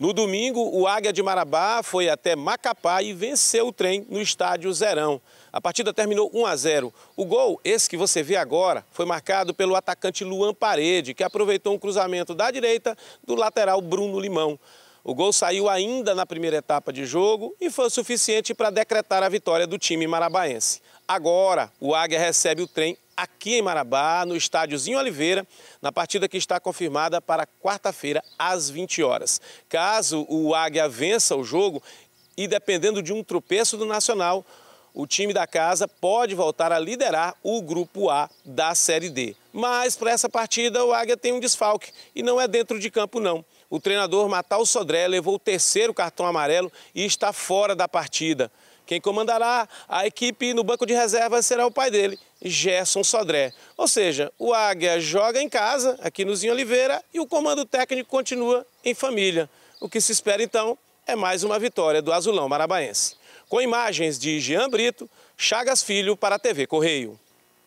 No domingo, o Águia de Marabá foi até Macapá e venceu o trem no estádio Zerão. A partida terminou 1 a 0. O gol, esse que você vê agora, foi marcado pelo atacante Luan Parede, que aproveitou um cruzamento da direita do lateral Bruno Limão. O gol saiu ainda na primeira etapa de jogo e foi suficiente para decretar a vitória do time marabaense. Agora, o Águia recebe o trem aqui em Marabá, no estádiozinho Oliveira, na partida que está confirmada para quarta-feira, às 20 horas. Caso o Águia vença o jogo e dependendo de um tropeço do Nacional, o time da casa pode voltar a liderar o grupo A da Série D. Mas para essa partida o Águia tem um desfalque e não é dentro de campo não. O treinador Matal Sodré levou o terceiro cartão amarelo e está fora da partida. Quem comandará a equipe no banco de reservas será o pai dele, Gerson Sodré. Ou seja, o Águia joga em casa, aqui no Zinho Oliveira, e o comando técnico continua em família. O que se espera então é mais uma vitória do azulão marabaense. Com imagens de Jean Brito, Chagas Filho para a TV Correio.